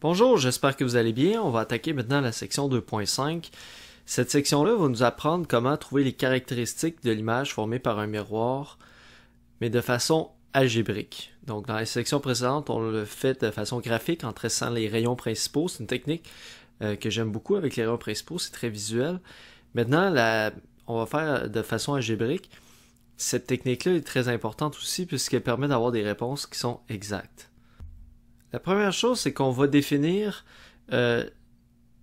Bonjour, j'espère que vous allez bien. On va attaquer maintenant la section 2.5. Cette section-là va nous apprendre comment trouver les caractéristiques de l'image formée par un miroir, mais de façon algébrique. Donc dans la section précédente, on le fait de façon graphique en traçant les rayons principaux. C'est une technique euh, que j'aime beaucoup avec les rayons principaux, c'est très visuel. Maintenant, on va faire de façon algébrique. Cette technique-là est très importante aussi puisqu'elle permet d'avoir des réponses qui sont exactes. La première chose, c'est qu'on va définir euh,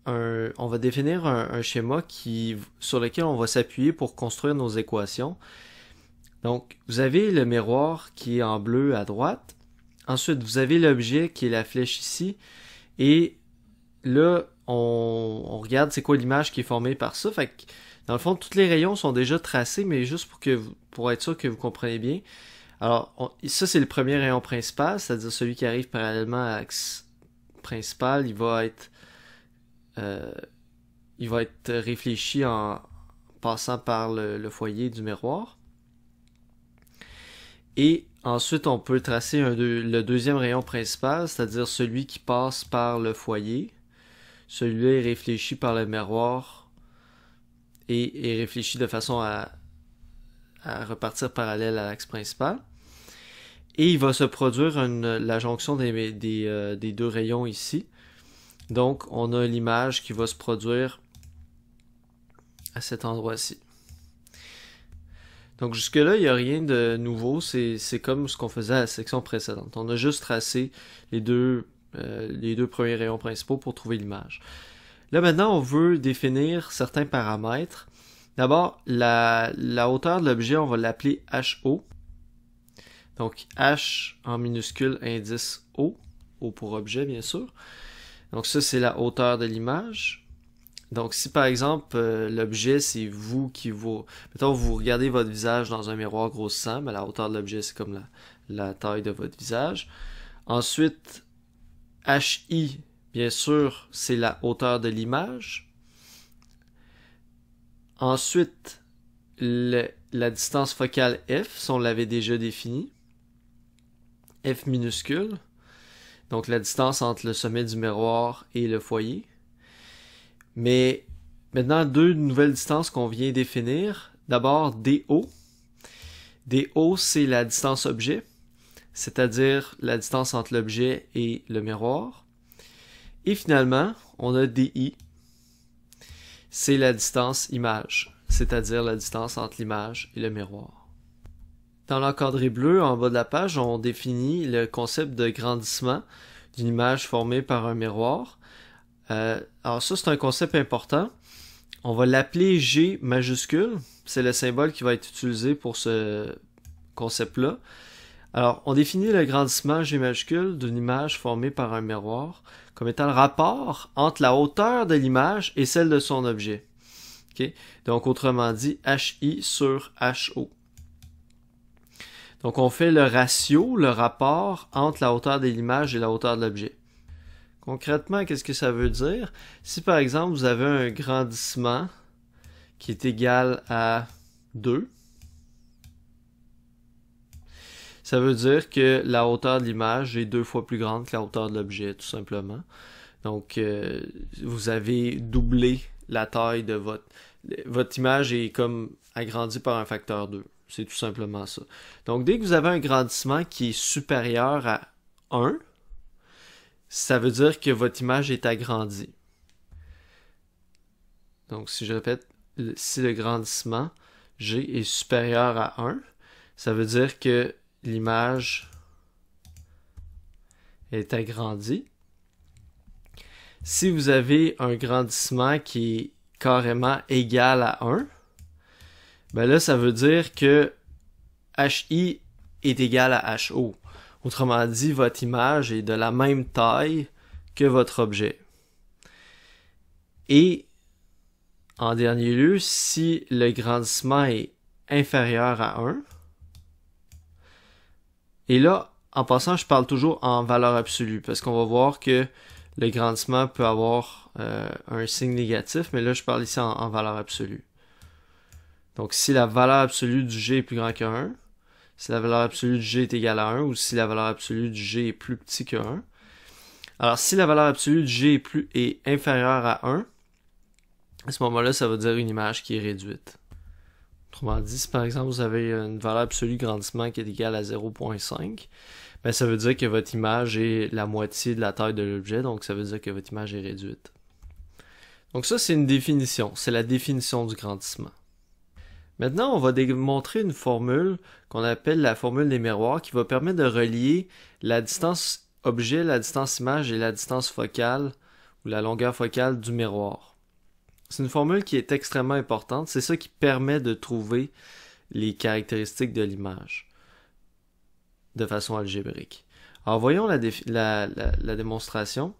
un, on va définir un, schéma qui, sur lequel on va s'appuyer pour construire nos équations. Donc, vous avez le miroir qui est en bleu à droite. Ensuite, vous avez l'objet qui est la flèche ici. Et là, on, on regarde c'est quoi l'image qui est formée par ça. Fait dans le fond, tous les rayons sont déjà tracés, mais juste pour, que vous, pour être sûr que vous comprenez bien, alors, ça, c'est le premier rayon principal, c'est-à-dire celui qui arrive parallèlement à l'axe principal, il va être, euh, il va être réfléchi en passant par le, foyer du miroir. Et ensuite, on peut tracer le deuxième rayon principal, c'est-à-dire celui qui passe par le foyer. Celui-là est réfléchi par le miroir et est réfléchi de façon à, à repartir parallèle à l'axe principal. Et il va se produire la jonction euh, des, deux rayons ici. Donc, on a l'image qui va se produire à cet endroit-ci. Donc, jusque-là, il n'y a rien de nouveau. C'est comme ce qu'on faisait à la section précédente. On a juste tracé les deux, euh, les deux premiers rayons principaux pour trouver l'image. Là, maintenant, on veut définir certains paramètres D'abord, la, hauteur de l'objet, on va l'appeler HO. Donc H en minuscule indice O, O pour objet bien sûr. Donc ça c'est la hauteur de l'image. Donc si par exemple euh, l'objet c'est vous qui vous... Mettons vous regardez votre visage dans un miroir grossissant, mais la hauteur de l'objet c'est comme la, la, taille de votre visage. Ensuite, HI bien sûr c'est la hauteur de l'image. Ensuite, la distance focale f, si on l'avait déjà définie, f minuscule, donc la distance entre le sommet du miroir et le foyer. Mais maintenant, deux nouvelles distances qu'on vient définir. D'abord, DO. DO, c'est la distance objet, c'est-à-dire la distance entre l'objet et le miroir. Et finalement, on a DI, c'est la distance image, c'est-à-dire la distance entre l'image et le miroir. Dans l'encadré bleu, en bas de la page, on définit le concept de grandissement d'une image formée par un miroir. Euh, alors ça, c'est un concept important. On va l'appeler G majuscule. C'est le symbole qui va être utilisé pour ce concept-là. Alors, on définit le grandissement G majuscule d'une image formée par un miroir comme étant le rapport entre la hauteur de l'image et celle de son objet. Donc, autrement dit, HI sur HO. Donc, on fait le ratio, le rapport entre la hauteur de l'image et la hauteur de l'objet. Concrètement, qu'est-ce que ça veut dire? Si par exemple, vous avez un grandissement qui est égal à 2, Ça veut dire que la hauteur de l'image est deux fois plus grande que la hauteur de l'objet, tout simplement. Donc, euh, vous avez doublé la taille de votre... Votre image est comme agrandie par un facteur 2. C'est tout simplement ça. Donc, dès que vous avez un grandissement qui est supérieur à 1, ça veut dire que votre image est agrandie. Donc, si je répète, si le grandissement G est supérieur à 1, ça veut dire que l'image est agrandie. Si vous avez un grandissement qui est carrément égal à 1, ben là, ça veut dire que HI est égal à HO. Autrement dit, votre image est de la même taille que votre objet. Et en dernier lieu, si le grandissement est inférieur à 1, et là, en passant, je parle toujours en valeur absolue, parce qu'on va voir que le grandissement peut avoir euh, un signe négatif, mais là, je parle ici en, valeur absolue. Donc, si la valeur absolue du G est plus grand que 1, si la valeur absolue du G est égale à 1, ou si la valeur absolue du G est plus petit que 1. Alors, si la valeur absolue du G est, plus, est inférieure à 1, à ce moment-là, ça va dire une image qui est réduite. Autrement dit, si par exemple vous avez une valeur absolue grandissement qui est égale à 0.5, ben ça veut dire que votre image est la moitié de la taille de l'objet, donc ça veut dire que votre image est réduite. Donc ça, c'est une définition, c'est la définition du grandissement. Maintenant, on va démontrer une formule qu'on appelle la formule des miroirs qui va permettre de relier la distance objet, la distance image et la distance focale ou la longueur focale du miroir. C'est une formule qui est extrêmement importante. C'est ça qui permet de trouver les caractéristiques de l'image de façon algébrique. Alors voyons la, démonstration.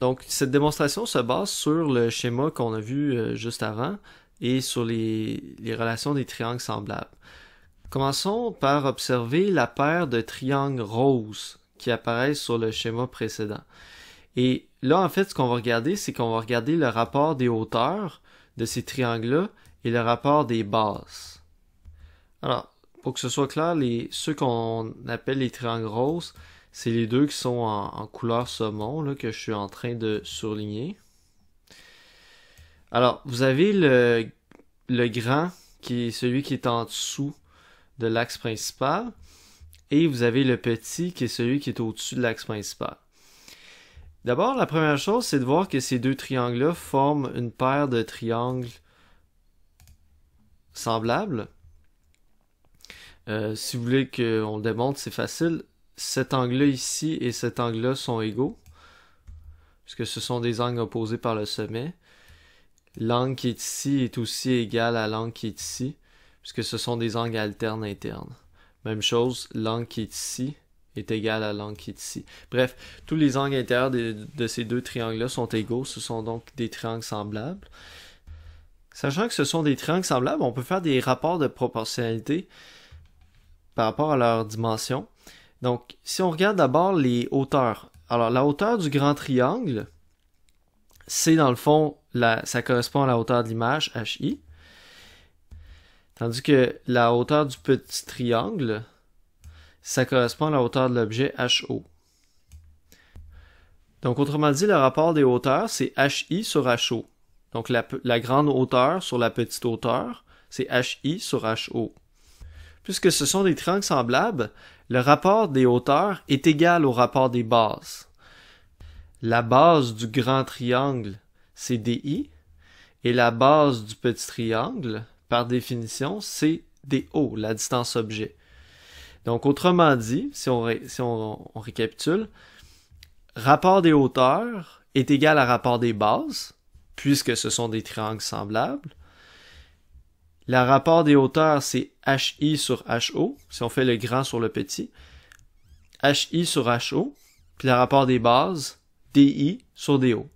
Donc cette démonstration se base sur le schéma qu'on a vu euh, juste avant et sur les relations des triangles semblables. Commençons par observer la paire de triangles roses qui apparaissent sur le schéma précédent. Et là, en fait, ce qu'on va regarder, c'est qu'on va regarder le rapport des hauteurs de ces triangles-là et le rapport des bases. Alors, pour que ce soit clair, les, ceux qu'on appelle les triangles roses, c'est les deux qui sont en, couleur saumon là, que je suis en train de surligner. Alors, vous avez le, le grand, qui est celui qui est en dessous de l'axe principal, et vous avez le petit, qui est celui qui est au-dessus de l'axe principal. D'abord, la première chose, c'est de voir que ces deux triangles-là forment une paire de triangles semblables. Euh, si vous voulez qu'on le démontre, c'est facile. Cet angle-là ici et cet angle-là sont égaux, puisque ce sont des angles opposés par le sommet. L'angle qui est ici est aussi égal à l'angle qui est ici, puisque ce sont des angles alternes internes. Même chose, l'angle qui est ici est égal à l'angle qui est ici. Bref, tous les angles intérieurs de, ces deux triangles-là sont égaux, ce sont donc des triangles semblables. Sachant que ce sont des triangles semblables, on peut faire des rapports de proportionnalité par rapport à leur dimension. Donc, si on regarde d'abord les hauteurs. Alors, la hauteur du grand triangle, c'est dans le fond, ça correspond à la hauteur de l'image, HI. Tandis que la hauteur du petit triangle, ça correspond à la hauteur de l'objet HO. Donc autrement dit, le rapport des hauteurs, c'est HI sur HO. Donc la, grande hauteur sur la petite hauteur, c'est HI sur HO. Puisque ce sont des triangles semblables, le rapport des hauteurs est égal au rapport des bases. La base du grand triangle, c'est DI, et la base du petit triangle, par définition, c'est DO, la distance objet. Donc, autrement dit, si on, récapitule, rapport des hauteurs est égal à rapport des bases, puisque ce sont des triangles semblables. Le rapport des hauteurs, c'est HI sur HO, si on fait le grand sur le petit. HI sur HO, puis le rapport des bases, DI sur DO.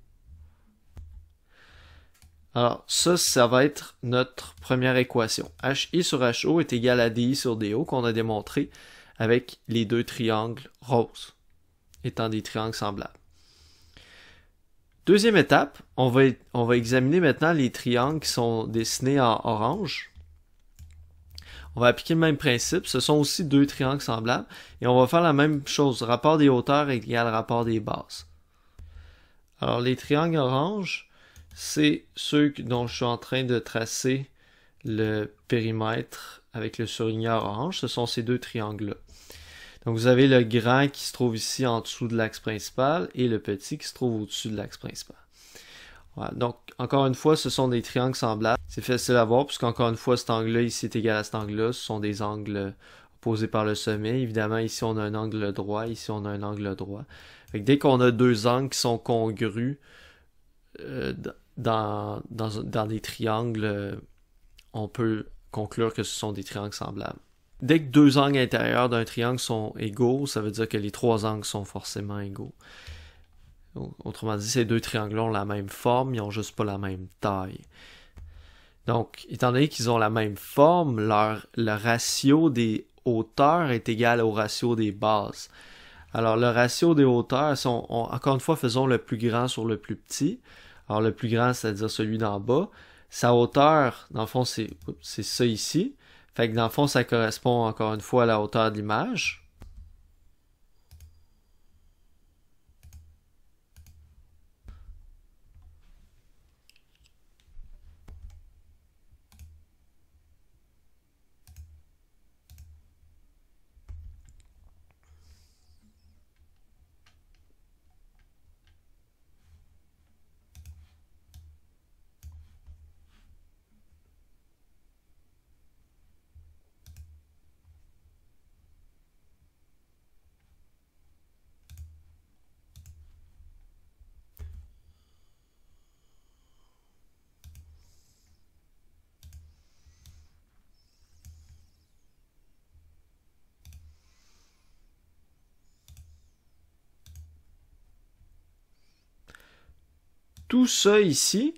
Alors, ça, ça va être notre première équation. HI sur HO est égal à DI sur DO qu'on a démontré avec les deux triangles roses, étant des triangles semblables. Deuxième étape, on va, on va examiner maintenant les triangles qui sont dessinés en orange. On va appliquer le même principe. Ce sont aussi deux triangles semblables. Et on va faire la même chose. Rapport des hauteurs égale rapport des bases. Alors, les triangles orange, c'est ceux dont je suis en train de tracer le périmètre avec le surligneur orange. Ce sont ces deux triangles-là. Donc vous avez le grand qui se trouve ici en dessous de l'axe principal et le petit qui se trouve au-dessus de l'axe principal. Voilà. Donc encore une fois, ce sont des triangles semblables. C'est facile à voir puisqu'encore une fois, cet angle-là ici est égal à cet angle-là. Ce sont des angles opposés par le sommet. Évidemment, ici on a un angle droit, ici on a un angle droit. dès qu'on a deux angles qui sont congrus, euh, dans, dans, des triangles, euh, on peut conclure que ce sont des triangles semblables. Dès que deux angles intérieurs d'un triangle sont égaux, ça veut dire que les trois angles sont forcément égaux. Autrement dit, ces deux triangles ont la même forme, ils n'ont juste pas la même taille. Donc, étant donné qu'ils ont la même forme, leur, le ratio des hauteurs est égal au ratio des bases. Alors, le ratio des hauteurs, sont, encore une fois, faisons le plus grand sur le plus petit. Alors le plus grand, c'est-à-dire celui d'en bas. Sa hauteur, dans le fond, c'est ça ici. Fait que dans le fond, ça correspond encore une fois à la hauteur de l'image. Tout ça ici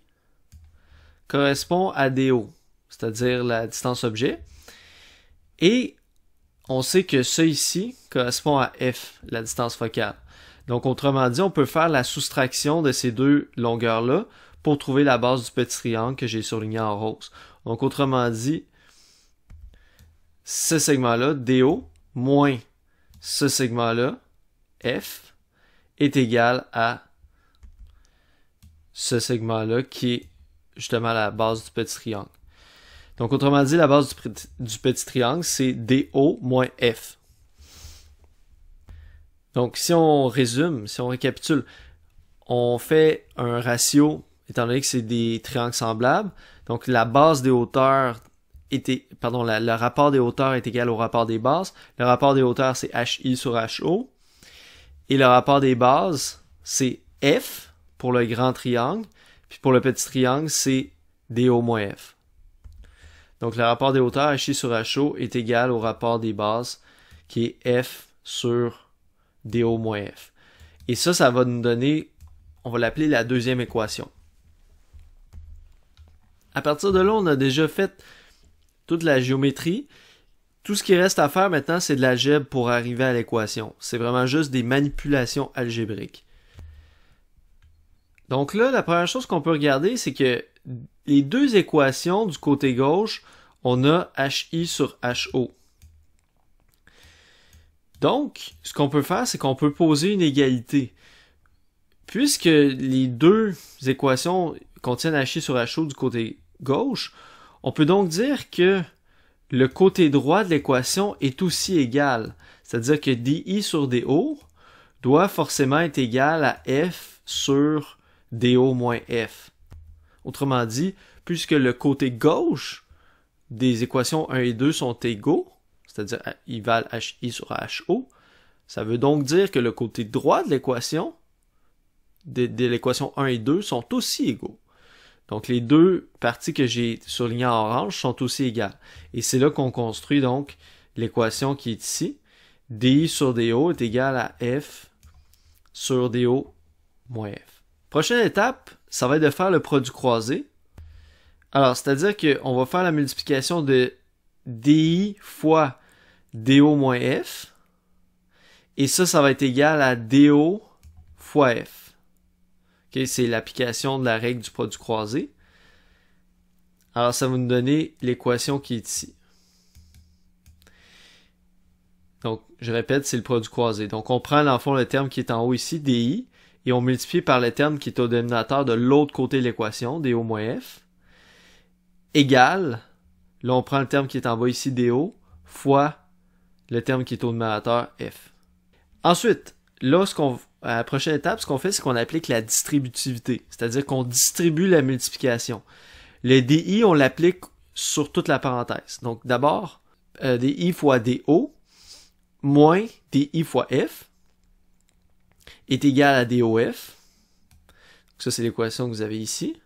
correspond à DO, c'est-à-dire la distance objet. Et on sait que ça ici correspond à F, la distance focale. Donc autrement dit, on peut faire la soustraction de ces deux longueurs-là pour trouver la base du petit triangle que j'ai surligné en rose. Donc autrement dit, ce segment-là, DO, moins ce segment-là, F, est égal à ce segment-là qui est justement la base du petit triangle. Donc, autrement dit, la base du, petit triangle, c'est DO moins F. Donc, si on résume, si on récapitule, on fait un ratio, étant donné que c'est des triangles semblables. Donc, la base des hauteurs était, pardon, le rapport des hauteurs est égal au rapport des bases. Le rapport des hauteurs, c'est HI sur HO. Et le rapport des bases, c'est F pour le grand triangle, puis pour le petit triangle, c'est DO moins F. Donc le rapport des hauteurs H sur HO est égal au rapport des bases qui est F sur DO moins F. Et ça, ça va nous donner, on va l'appeler la deuxième équation. À partir de là, on a déjà fait toute la géométrie. Tout ce qui reste à faire maintenant, c'est de l'algèbre pour arriver à l'équation. C'est vraiment juste des manipulations algébriques. Donc là, la première chose qu'on peut regarder, c'est que les deux équations du côté gauche, on a HI sur HO. Donc, ce qu'on peut faire, c'est qu'on peut poser une égalité. Puisque les deux équations contiennent HI sur HO du côté gauche, on peut donc dire que le côté droit de l'équation est aussi égal. C'est-à-dire que DI sur DO doit forcément être égal à F sur DO-F. Autrement dit, puisque le côté gauche des équations 1 et 2 sont égaux, c'est-à-dire ils valent HI sur HO, ça veut donc dire que le côté droit de l'équation, de, de l'équation 1 et 2, sont aussi égaux. Donc les deux parties que j'ai surlignées en orange sont aussi égales. Et c'est là qu'on construit donc l'équation qui est ici. DI sur DO est égal à F sur DO moins F. Prochaine étape, ça va être de faire le produit croisé. Alors, c'est-à-dire qu'on va faire la multiplication de DI fois DO moins F. Et ça, ça va être égal à DO fois F. Okay, c'est l'application de la règle du produit croisé. Alors, ça va nous donner l'équation qui est ici. Donc, je répète, c'est le produit croisé. Donc, on prend, dans le fond, le terme qui est en haut ici, DI, et on multiplie par le terme qui est au dénominateur de l'autre côté de l'équation, DO moins F, égale, là on prend le terme qui est en bas ici, DO, fois le terme qui est au dénominateur F. Ensuite, là, ce qu'on, à la prochaine étape, ce qu'on fait, c'est qu'on applique la distributivité, c'est-à-dire qu'on distribue la multiplication. Le DI, on l'applique sur toute la parenthèse. Donc d'abord, euh, DI fois DO moins DI fois F, est égal à DOF. ça, c'est l'équation que vous avez ici.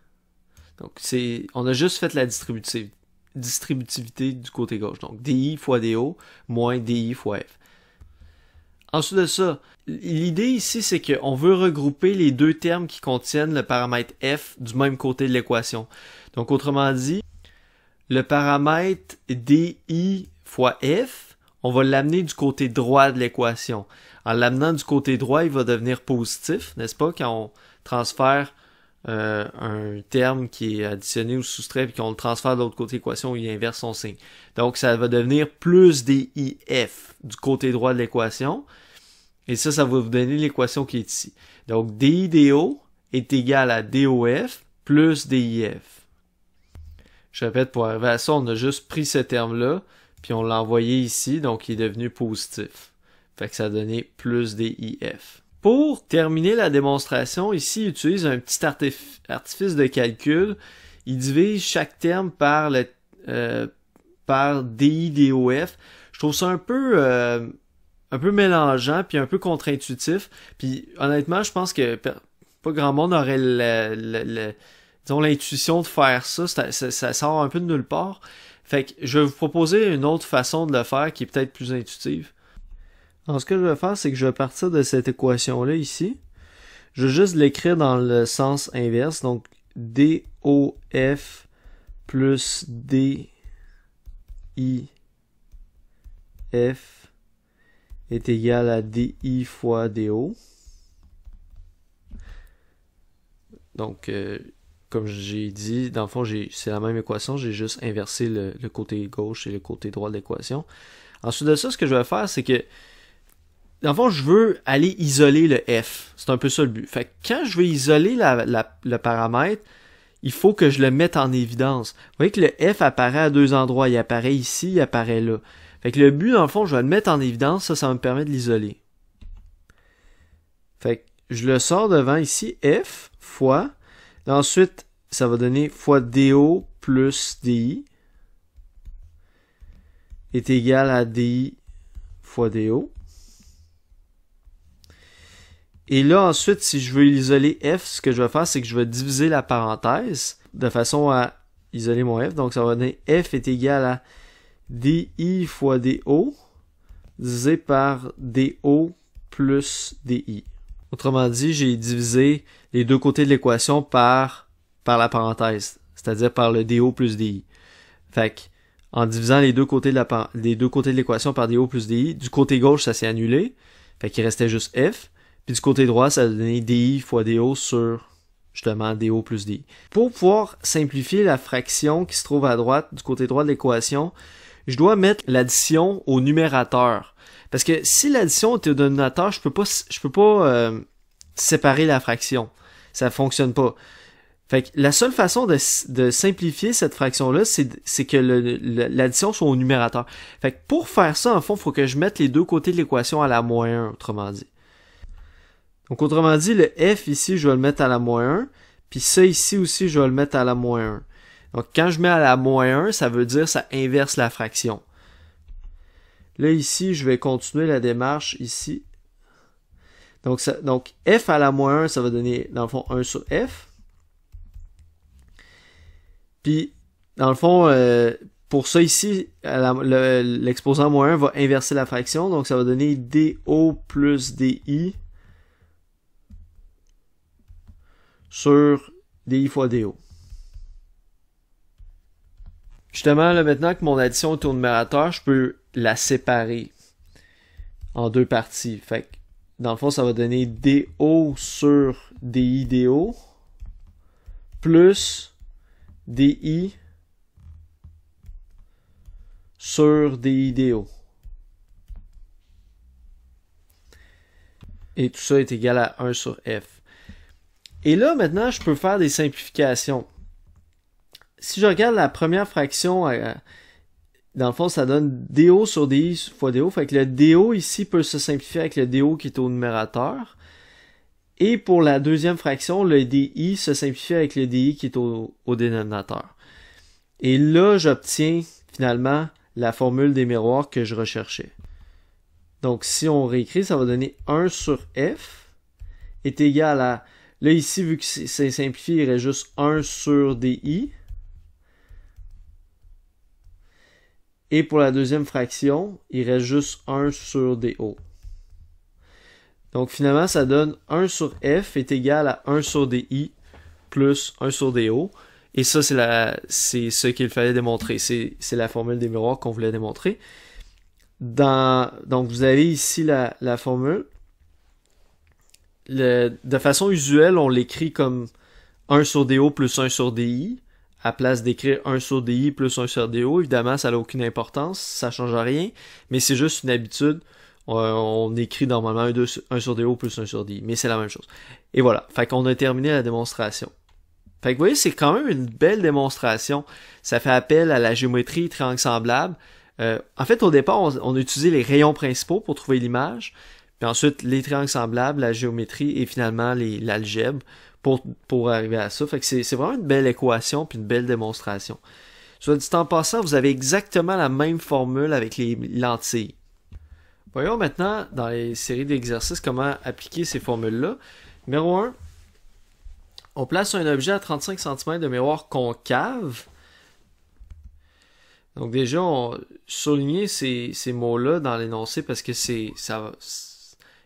Donc, c'est, on a juste fait la distributivité du côté gauche. Donc, DI fois DO moins DI fois F. Ensuite de ça, l'idée ici, c'est qu'on veut regrouper les deux termes qui contiennent le paramètre F du même côté de l'équation. Donc, autrement dit, le paramètre DI fois F on va l'amener du côté droit de l'équation. En l'amenant du côté droit, il va devenir positif, n'est-ce pas, quand on transfère euh, un terme qui est additionné ou soustrait, puis qu'on le transfère de l'autre côté de l'équation, il inverse son signe. Donc, ça va devenir plus DIF du côté droit de l'équation. Et ça, ça va vous donner l'équation qui est ici. Donc, DIDO est égal à DOF plus DIF. Je répète, pour arriver à ça, on a juste pris ce terme-là, puis on l'a envoyé ici, donc il est devenu positif. Fait que ça a donné plus DIF. Pour terminer la démonstration, ici, il utilise un petit artifice de calcul. Il divise chaque terme par le euh, par DI, Je trouve ça un peu euh, un peu mélangeant puis un peu contre-intuitif. Puis honnêtement, je pense que pas grand monde aurait l'intuition de faire ça. ça, sort un peu de nulle part. Fait que je vais vous proposer une autre façon de le faire qui est peut-être plus intuitive. Alors, ce que je vais faire, c'est que je vais partir de cette équation-là ici. Je vais juste l'écrire dans le sens inverse. Donc, DOF plus DIF est égal à DI fois DO. Donc, euh, comme j'ai dit, dans le fond, c'est la même équation, j'ai juste inversé le, côté gauche et le côté droit de l'équation. Ensuite de ça, ce que je vais faire, c'est que, dans le fond, je veux aller isoler le f. C'est un peu ça le but. Fait quand je veux isoler le paramètre, il faut que je le mette en évidence. Vous voyez que le f apparaît à deux endroits. Il apparaît ici, il apparaît là. Fait le but, dans le fond, je vais le mettre en évidence. Ça, ça me permet de l'isoler. Fait je le sors devant ici, f fois. Ensuite, ça va donner fois DO plus DI est égal à DI fois DO. Et là, ensuite, si je veux isoler F, ce que je vais faire, c'est que je vais diviser la parenthèse de façon à isoler mon F. Donc, ça va donner F est égal à DI fois DO divisé par DO plus DI. Autrement dit, j'ai divisé les deux côtés de l'équation par par la parenthèse, c'est-à-dire par le DO plus DI. Fait en divisant les deux côtés de l'équation par DO plus DI, du côté gauche, ça s'est annulé. Fait qu'il restait juste F. Puis du côté droit, ça a donné DI fois DO sur justement DO plus DI. Pour pouvoir simplifier la fraction qui se trouve à droite, du côté droit de l'équation, je dois mettre l'addition au numérateur. Parce que si l'addition est au dénominateur, je ne je peux pas euh, séparer la fraction. Ça fonctionne pas. Fait que la seule façon de, simplifier cette fraction-là, c'est que l'addition soit au numérateur. Fait que pour faire ça, en fond, il faut que je mette les deux côtés de l'équation à la moins 1, autrement dit. Donc autrement dit, le f ici, je vais le mettre à la moins 1, puis ça ici aussi, je vais le mettre à la moins 1. Donc quand je mets à la moins 1, ça veut dire ça inverse la fraction. Là ici, je vais continuer la démarche ici. Donc, donc f à la moins 1, ça va donner dans le fond 1 sur f. Puis, dans le fond, euh, pour ça ici, l'exposant moins moyen va inverser la fraction, donc ça va donner DO plus DI sur DI fois DO. Justement, là, maintenant que mon addition est au numérateur, je peux la séparer en deux parties. Fait que, dans le fond, ça va donner DO sur DI DO plus DI sur DI, DO. Et tout ça est égal à 1 sur F. Et là, maintenant, je peux faire des simplifications. Si je regarde la première fraction, euh, dans le fond, ça donne DO sur DI fois DO. Fait que le DO ici peut se simplifier avec le DO qui est au numérateur. Et pour la deuxième fraction, le DI se simplifie avec le DI qui est au, dénominateur. Et là, j'obtiens finalement la formule des miroirs que je recherchais. Donc si on réécrit, ça va donner 1 sur f est égal à... Là ici, vu que c'est simplifié, il reste juste 1 sur di. Et pour la deuxième fraction, il reste juste 1 sur do. Donc finalement, ça donne 1 sur F est égal à 1 sur DI plus 1 sur DO. Et ça, c'est ce qu'il fallait démontrer. C'est, la formule des miroirs qu'on voulait démontrer. donc vous avez ici la, la formule. de façon usuelle, on l'écrit comme 1 sur DO plus 1 sur DI, à place d'écrire 1 sur DI plus 1 sur DO. Évidemment, ça n'a aucune importance, ça ne change rien, mais c'est juste une habitude on, écrit normalement un, sur des hauts plus un sur des mais c'est la même chose. Et voilà, fait qu'on a terminé la démonstration. Fait que vous voyez, c'est quand même une belle démonstration. Ça fait appel à la géométrie triangle semblable. Euh, en fait, au départ, on, a utilisé les rayons principaux pour trouver l'image, puis ensuite les triangles semblables, la géométrie et finalement l'algèbre pour, pour arriver à ça. Fait que c'est vraiment une belle équation puis une belle démonstration. Soit dit en passant, vous avez exactement la même formule avec les lentilles. Voyons maintenant dans les séries d'exercices comment appliquer ces formules-là. Numéro 1, on place un objet à 35 cm de miroir concave. Donc déjà, on souligner ces, mots-là dans l'énoncé parce que c'est ça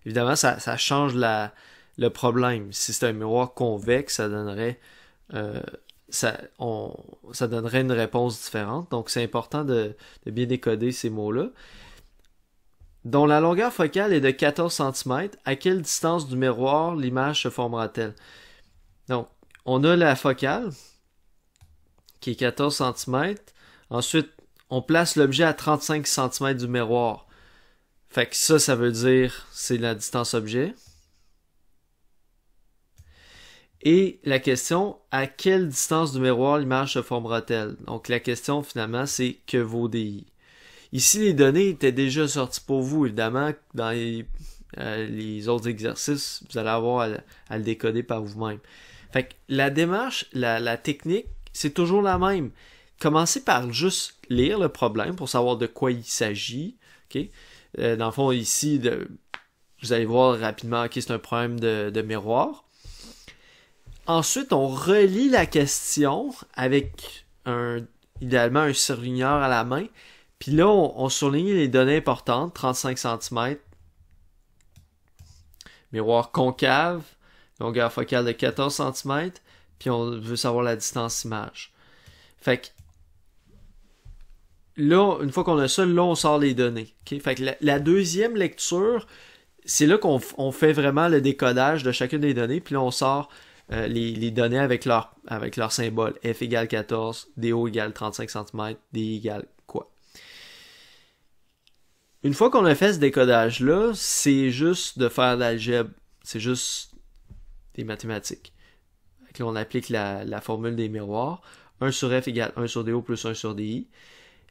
évidemment ça, change le problème. Si c'était un miroir convexe, ça donnerait euh, ça, ça donnerait une réponse différente. Donc c'est important de, de bien décoder ces mots-là dont la longueur focale est de 14 cm, à quelle distance du miroir l'image se formera-t-elle? Donc, on a la focale qui est 14 cm. Ensuite, on place l'objet à 35 cm du miroir. Fait que ça, ça veut dire c'est la distance objet. Et la question, à quelle distance du miroir l'image se formera-t-elle? Donc la question finalement, c'est que vaut DI? Ici, les données étaient déjà sorties pour vous, évidemment. Dans les, euh, autres exercices, vous allez avoir à, le décoder par vous-même. Fait la démarche, la, technique, c'est toujours la même. Commencez par juste lire le problème pour savoir de quoi il s'agit. Euh, dans le fond, ici, vous allez voir rapidement, qui c'est un problème de, miroir. Ensuite, on relie la question avec idéalement un surligneur à la main puis là, on, souligne les données importantes, 35 cm, miroir concave, longueur focale de 14 cm, puis on veut savoir la distance image. Fait que là, une fois qu'on a ça, là, on sort les données. Fait que la, deuxième lecture, c'est là qu'on on fait vraiment le décodage de chacune des données, puis là, on sort euh, les, données avec leur, avec leur symbole. F égale 14, DO égale 35 cm, D égale une fois qu'on a fait ce décodage-là, c'est juste de faire de l'algèbre. C'est juste des mathématiques. Là, on applique la, formule des miroirs. 1 sur F égale 1 sur DO plus 1 sur DI.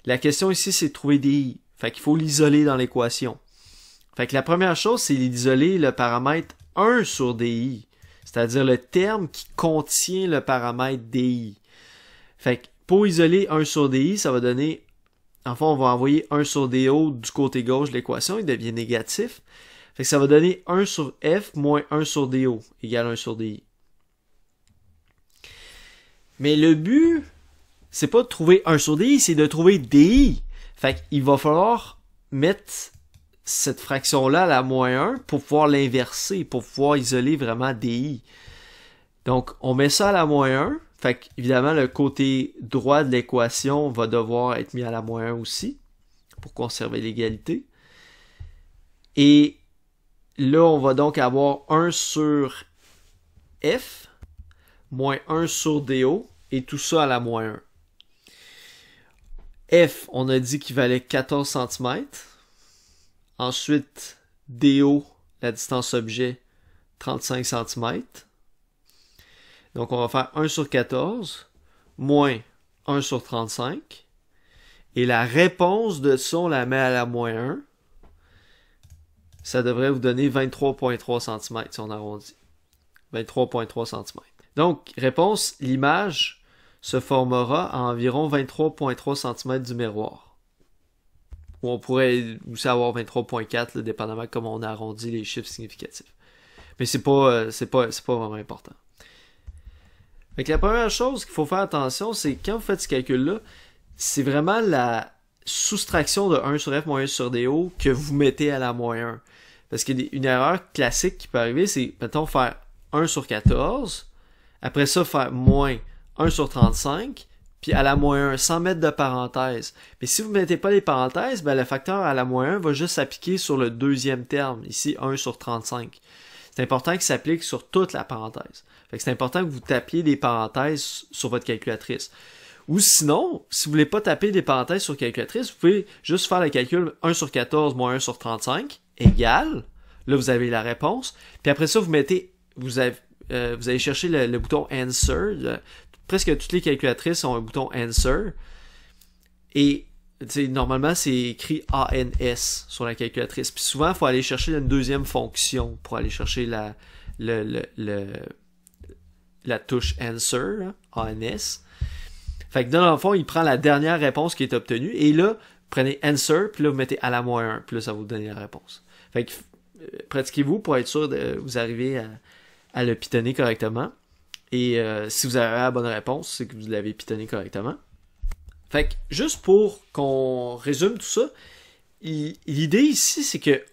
La question ici, c'est de trouver DI. Fait qu'il faut l'isoler dans l'équation. Fait que la première chose, c'est d'isoler le paramètre 1 sur DI. C'est-à-dire le terme qui contient le paramètre DI. Fait que pour isoler 1 sur DI, ça va donner en fait, on va envoyer 1 sur DO du côté gauche de l'équation, il devient négatif. Fait que ça va donner 1 sur F moins 1 sur DO égale 1 sur DI. Mais le but, ce n'est pas de trouver 1 sur DI, c'est de trouver DI. Fait qu'il va falloir mettre cette fraction-là à la moins 1 pour pouvoir l'inverser, pour pouvoir isoler vraiment DI. Donc, on met ça à la moins 1. Fait évidemment, le côté droit de l'équation va devoir être mis à la moins aussi pour conserver l'égalité. Et là, on va donc avoir 1 sur F, moins 1 sur DO, et tout ça à la moins 1. F, on a dit qu'il valait 14 cm. Ensuite, DO, la distance objet, 35 cm. Donc, on va faire 1 sur 14 moins 1 sur 35. Et la réponse de ça, on la met à la moins 1. Ça devrait vous donner 23,3 cm si on arrondit. 23,3 cm. Donc, réponse, l'image se formera à environ 23,3 cm du miroir. Ou on pourrait aussi avoir 23,4, dépendamment comment on arrondit les chiffres significatifs. Mais ce pas, euh, pas vraiment important. Fait la première chose qu'il faut faire attention, c'est quand vous faites ce calcul-là, c'est vraiment la soustraction de 1 sur F moins 1 sur DO que vous mettez à la moins 1. Parce qu'une erreur classique qui peut arriver, c'est, mettons, faire 1 sur 14, après ça, faire moins 1 sur 35, puis à la moyenne, sans mettre de parenthèse. Mais si vous ne mettez pas les parenthèses, ben, le facteur à la moyenne va juste s'appliquer sur le deuxième terme, ici 1 sur 35 c'est important qu'il s'applique sur toute la parenthèse. c'est important que vous tapiez des parenthèses sur votre calculatrice. Ou sinon, si vous voulez pas taper des parenthèses sur calculatrice, vous pouvez juste faire le calcul 1 sur 14 moins 1 sur 35 égale. Là, vous avez la réponse. Puis après ça, vous mettez, vous, avez, euh, vous allez chercher le, bouton Answer. Euh, presque toutes les calculatrices ont un bouton Answer. Et normalement, c'est écrit ANS sur la calculatrice. Puis souvent, il faut aller chercher une deuxième fonction pour aller chercher la, le, le, la touche answer, hein, ANS. Fait que dans le fond, il prend la dernière réponse qui est obtenue. Et là, vous prenez answer, puis là, vous mettez à la moins 1, puis là, ça va vous donner la réponse. Fait que euh, pratiquez-vous pour être sûr de vous arriver à, le pitonner correctement. Et euh, si vous avez la bonne réponse, c'est que vous l'avez pitonné correctement. Fait que juste pour qu'on résume tout ça, l'idée ici, c'est que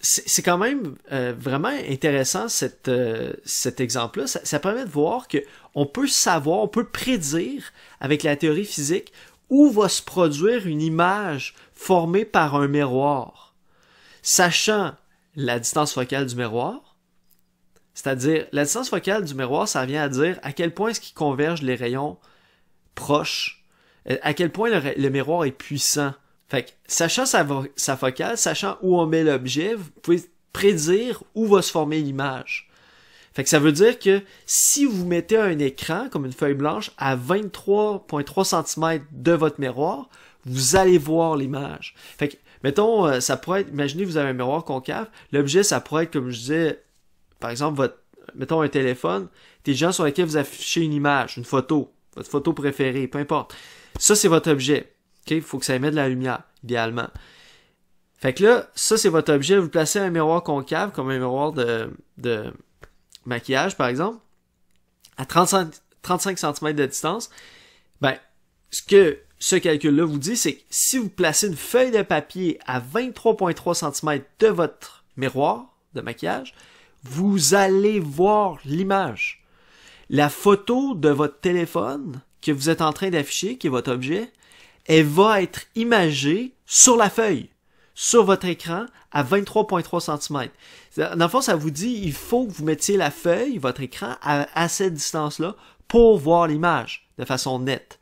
c'est quand même euh, vraiment intéressant euh, cet exemple-là. Ça, permet de voir qu'on peut savoir, on peut prédire avec la théorie physique où va se produire une image formée par un miroir, sachant la distance focale du miroir. C'est-à-dire, la distance focale du miroir, ça vient à dire à quel point est-ce qu'ils convergent les rayons proches euh, à quel point le, miroir est puissant. Fait sachant sa, focale, sachant où on met l'objet, vous pouvez prédire où va se former l'image. Fait que ça veut dire que si vous mettez un écran comme une feuille blanche à 23.3 cm de votre miroir, vous allez voir l'image. Fait que, mettons, euh, ça pourrait être, imaginez, vous avez un miroir concave, l'objet, ça pourrait être, comme je disais, par exemple, votre, mettons un téléphone, des gens sur lesquels vous affichez une image, une photo, votre photo préférée, peu importe. Ça, c'est votre objet. Il faut que ça émette de la lumière, idéalement. Fait que là, ça, c'est votre objet. Vous placez un miroir concave, comme un miroir de, maquillage, par exemple, à 35 cm de distance. Ben, ce que ce calcul-là vous dit, c'est que si vous placez une feuille de papier à 23,3 cm de votre miroir de maquillage, vous allez voir l'image. La photo de votre téléphone que vous êtes en train d'afficher, qui est votre objet, elle va être imagée sur la feuille, sur votre écran, à 23,3 cm. Dans le fond, ça vous dit, il faut que vous mettiez la feuille, votre écran, à, cette distance-là pour voir l'image de façon nette.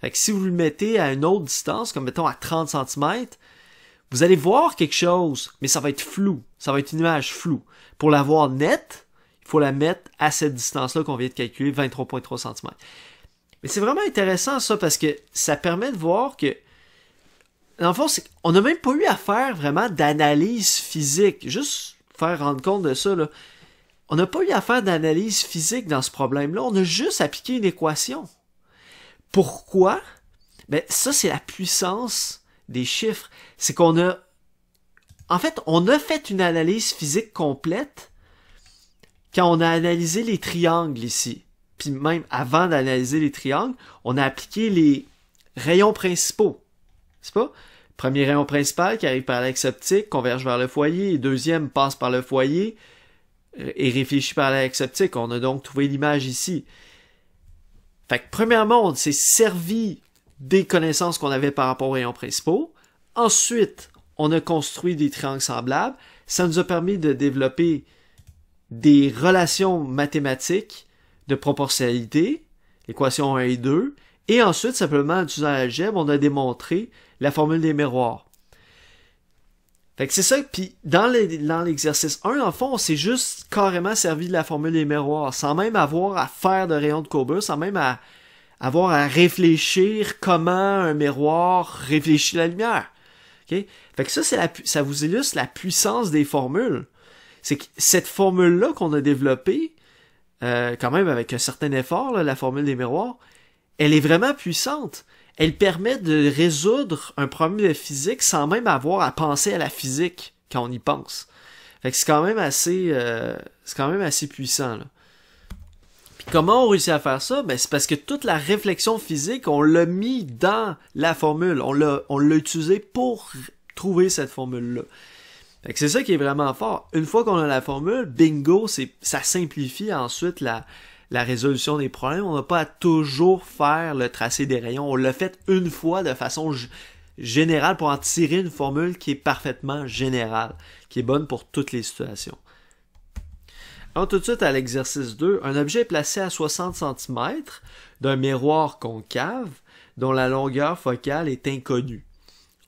Fait que si vous le mettez à une autre distance, comme mettons à 30 cm, vous allez voir quelque chose, mais ça va être flou. Ça va être une image floue. Pour la voir nette, il faut la mettre à cette distance-là qu'on vient de calculer, 23,3 cm. Mais c'est vraiment intéressant ça parce que ça permet de voir que, en fait, on n'a même pas eu à faire vraiment d'analyse physique. Juste faire rendre compte de ça, là. On n'a pas eu à faire d'analyse physique dans ce problème-là. On a juste appliqué une équation. Pourquoi? Ben, ça, c'est la puissance des chiffres. C'est qu'on a, en fait, on a fait une analyse physique complète quand on a analysé les triangles ici puis même avant d'analyser les triangles, on a appliqué les rayons principaux. C'est pas? Premier rayon principal qui arrive par l'axe optique, converge vers le foyer, deuxième passe par le foyer euh, et réfléchit par l'axe optique. On a donc trouvé l'image ici. Fait que premièrement, on s'est servi des connaissances qu'on avait par rapport aux rayons principaux. Ensuite, on a construit des triangles semblables. Ça nous a permis de développer des relations mathématiques de proportionnalité, l'équation 1 et 2, et ensuite, simplement, en utilisant l'algèbre, on a démontré la formule des miroirs. Fait que c'est ça, puis dans l'exercice 1, en fond, on s'est juste carrément servi de la formule des miroirs, sans même avoir à faire de rayon de courbure, sans même à, avoir à réfléchir comment un miroir réfléchit la lumière. Okay? Fait que ça, ça vous illustre la puissance des formules. C'est que cette formule-là qu'on a développée, euh, quand même avec un certain effort, la formule des miroirs, elle est vraiment puissante. Elle permet de résoudre un problème de physique sans même avoir à penser à la physique quand on y pense. c'est quand même assez, euh, c'est quand même assez puissant. comment on réussit à faire ça Ben c'est parce que toute la réflexion physique, on l'a mis dans la formule, on l'a, on pour trouver cette formule là c'est ça qui est vraiment fort. Une fois qu'on a la formule, bingo, ça simplifie ensuite la, résolution des problèmes. On n'a pas à toujours faire le tracé des rayons. On l'a fait une fois de façon générale pour en tirer une formule qui est parfaitement générale, qui est bonne pour toutes les situations. Alors tout de suite à l'exercice 2, un objet est placé à 60 cm d'un miroir concave dont la longueur focale est inconnue.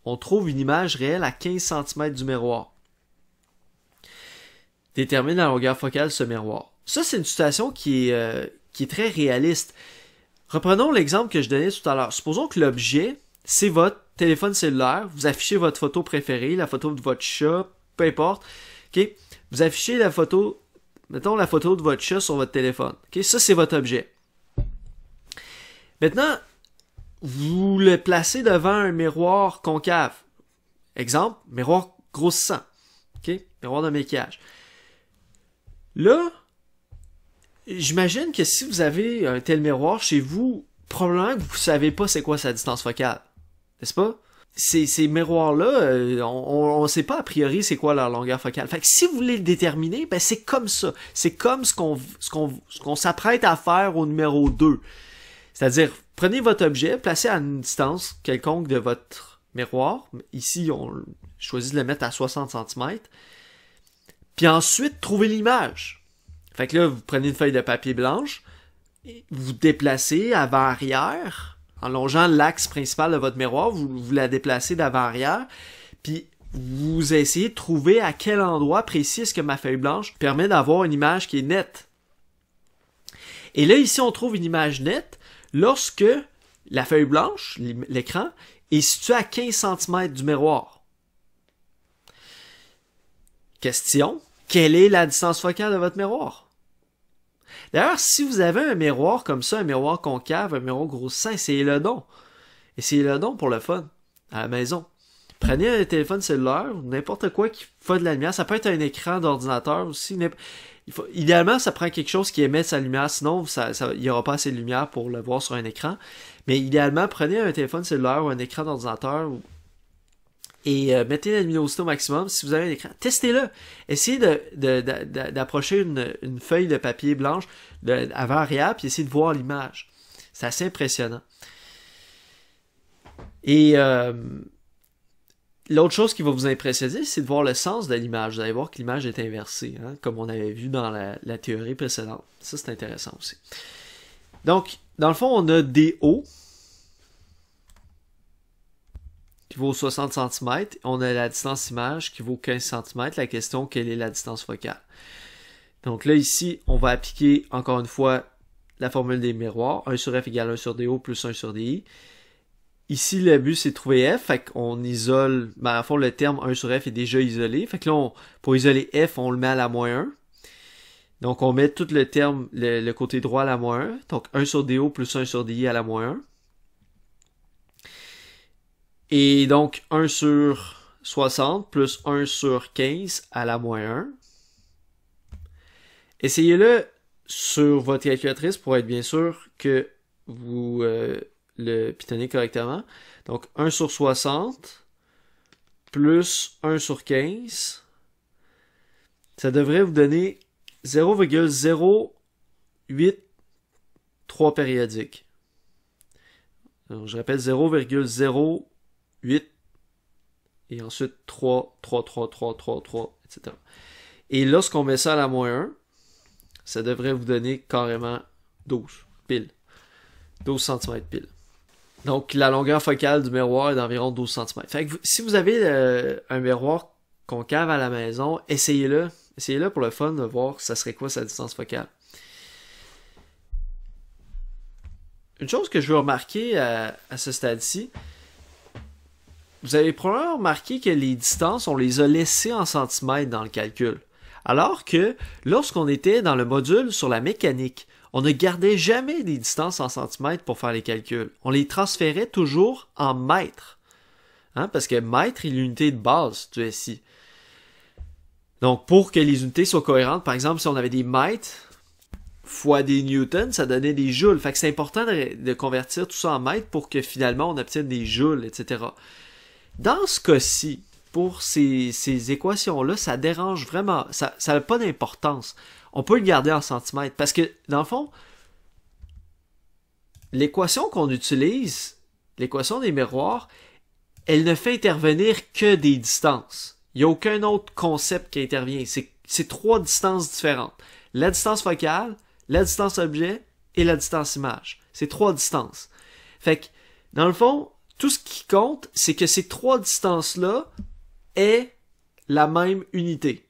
On trouve une image réelle à 15 cm du miroir détermine la longueur focale de ce miroir. Ça, c'est une situation qui est, euh, qui est très réaliste. Reprenons l'exemple que je donnais tout à l'heure. Supposons que l'objet, c'est votre téléphone cellulaire, vous affichez votre photo préférée, la photo de votre chat, peu importe. Vous affichez la photo, mettons la photo de votre chat sur votre téléphone. Ça, c'est votre objet. Maintenant, vous le placez devant un miroir concave. Exemple, miroir grossissant. Miroir de maquillage. Là, j'imagine que si vous avez un tel miroir chez vous, probablement que vous savez pas c'est quoi sa distance focale. N'est-ce pas? Ces, miroirs-là, euh, on ne sait pas a priori c'est quoi leur longueur focale. Fait si vous voulez le déterminer, ben c'est comme ça. C'est comme ce qu'on qu'on ce qu'on s'apprête à faire au numéro 2. C'est-à-dire, prenez votre objet, placez à une distance quelconque de votre miroir. Ici, on choisit de le mettre à 60 cm. Puis ensuite, trouver l'image. Fait que là, vous prenez une feuille de papier blanche, vous déplacez avant-arrière, en longeant l'axe principal de votre miroir, vous, vous la déplacez d'avant-arrière, puis vous essayez de trouver à quel endroit précis que ma feuille blanche permet d'avoir une image qui est nette. Et là, ici, on trouve une image nette lorsque la feuille blanche, l'écran, est située à 15 cm du miroir. Question, quelle est la distance focale de votre miroir? D'ailleurs, si vous avez un miroir comme ça, un miroir concave, un miroir grossissant, c'est le Et c'est le don pour le fun, à la maison. Prenez un téléphone cellulaire, n'importe quoi qui fait de la lumière. Ça peut être un écran d'ordinateur aussi. idéalement, ça prend quelque chose qui émet sa lumière, sinon il n'y aura pas assez de lumière pour le voir sur un écran. Mais idéalement, prenez un téléphone cellulaire ou un écran d'ordinateur et euh, mettez la luminosité au maximum. Si vous avez un écran, testez-le. Essayez d'approcher une, feuille de papier blanche de, avant variable puis essayez de voir l'image. C'est assez impressionnant. Et euh, l'autre chose qui va vous impressionner, c'est de voir le sens de l'image. Vous allez voir que l'image est inversée, hein, comme on avait vu dans la, la théorie précédente. Ça, c'est intéressant aussi. Donc, dans le fond, on a des hauts, vaut 60 cm, on a la distance image qui vaut 15 cm. La question, quelle est la distance focale? Donc là, ici, on va appliquer encore une fois la formule des miroirs, 1 sur f égale 1 sur DO plus 1 sur DI. Ici, le but, c'est de trouver f, fait qu'on isole, ben, à fond, le terme 1 sur f est déjà isolé. Fait que là, pour isoler f, on le met à la moins 1. Donc, on met tout le terme, le, le côté droit à la moins 1. Donc, 1 sur DO plus 1 sur DI à la moins 1. Et donc 1 sur 60 plus 1 sur 15 à la moins 1. Essayez-le sur votre calculatrice pour être bien sûr que vous euh, le pitonnez correctement. Donc 1 sur 60 plus 1 sur 15, ça devrait vous donner 0,083 périodiques. je répète 0,0 8, et ensuite 3, 3, 3, 3, 3, 3, etc. Et lorsqu'on met ça à la moins 1, ça devrait vous donner carrément 12 pile. 12 cm pile. Donc la longueur focale du miroir est d'environ 12 cm. Fait que si vous avez euh, un miroir concave à la maison, essayez-le. Essayez-le pour le fun de voir ce serait quoi sa distance focale. Une chose que je veux remarquer à ce stade-ci, vous avez probablement remarqué que les distances, on les a laissées en centimètres dans le calcul. Alors que lorsqu'on était dans le module sur la mécanique, on ne gardait jamais des distances en centimètres pour faire les calculs. On les transférait toujours en mètres. Hein, parce que mètre est l'unité de base du SI. Donc pour que les unités soient cohérentes, par exemple, si on avait des mètres fois des newtons, ça donnait des joules. Fait que c'est important de, de, convertir tout ça en mètres pour que finalement on obtienne des joules, etc. Dans ce cas-ci, pour ces, équations-là, ça dérange vraiment, ça n'a pas d'importance. On peut le garder en centimètres parce que, dans le fond, l'équation qu'on utilise, l'équation des miroirs, elle ne fait intervenir que des distances. Il n'y a aucun autre concept qui intervient. C'est trois distances différentes. La distance focale, la distance objet et la distance image. C'est trois distances. Fait que, dans le fond, tout ce qui compte, c'est que ces trois distances-là aient la même unité.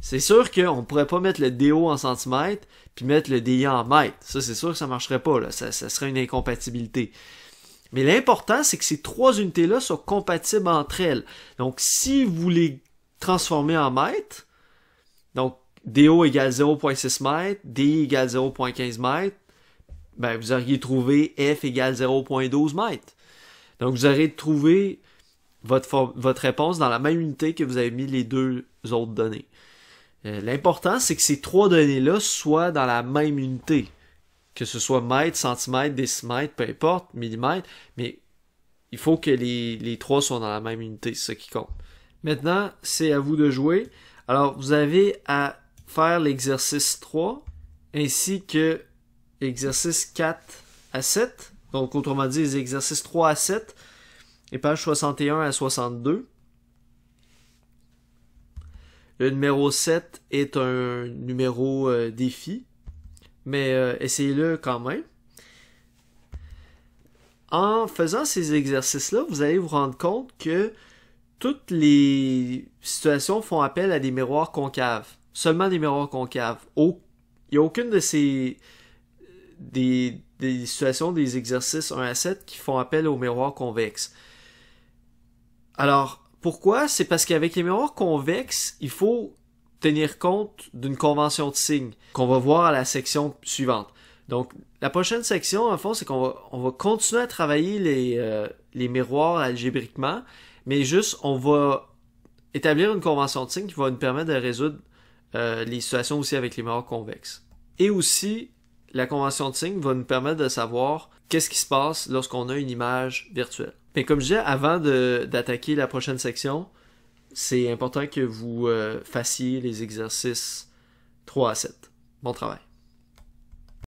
C'est sûr qu'on ne pourrait pas mettre le DO en centimètres, puis mettre le DI en mètres. Ça, c'est sûr que ça ne marcherait pas. Là. Ça, ça serait une incompatibilité. Mais l'important, c'est que ces trois unités-là soient compatibles entre elles. Donc, si vous les transformez en mètres, donc DO égale 0.6 mètres, DI égale 0.15 mètres, ben, vous auriez trouvé F égale 0.12 mètres. Donc, vous aurez trouvé votre, votre réponse dans la même unité que vous avez mis les deux autres données. Euh, l'important, c'est que ces trois données-là soient dans la même unité. Que ce soit mètre, centimètre, décimètre, peu importe, millimètre, mais il faut que les, les trois soient dans la même unité, c'est ce qui compte. Maintenant, c'est à vous de jouer. Alors, vous avez à faire l'exercice 3 ainsi que l'exercice 4 à 7 donc, autrement dit, les exercices 3 à 7 et pages 61 à 62. Le numéro 7 est un numéro euh, défi, mais euh, essayez-le quand même. En faisant ces exercices-là, vous allez vous rendre compte que toutes les situations font appel à des miroirs concaves. Seulement des miroirs concaves. Il n'y a aucune de ces des, situations, des exercices 1 à 7 qui font appel aux miroirs convexes. Alors, pourquoi? C'est parce qu'avec les miroirs convexes, il faut tenir compte d'une convention de signes qu'on va voir à la section suivante. Donc, la prochaine section, en fond, c'est qu'on va, continuer à travailler les, euh, les miroirs algébriquement, mais juste, on va établir une convention de signes qui va nous permettre de résoudre euh, les situations aussi avec les miroirs convexes. Et aussi, la convention de signes va nous permettre de savoir qu'est-ce qui se passe lorsqu'on a une image virtuelle. Mais comme je disais, avant d'attaquer la prochaine section, c'est important que vous euh, fassiez les exercices 3 à 7. Bon travail.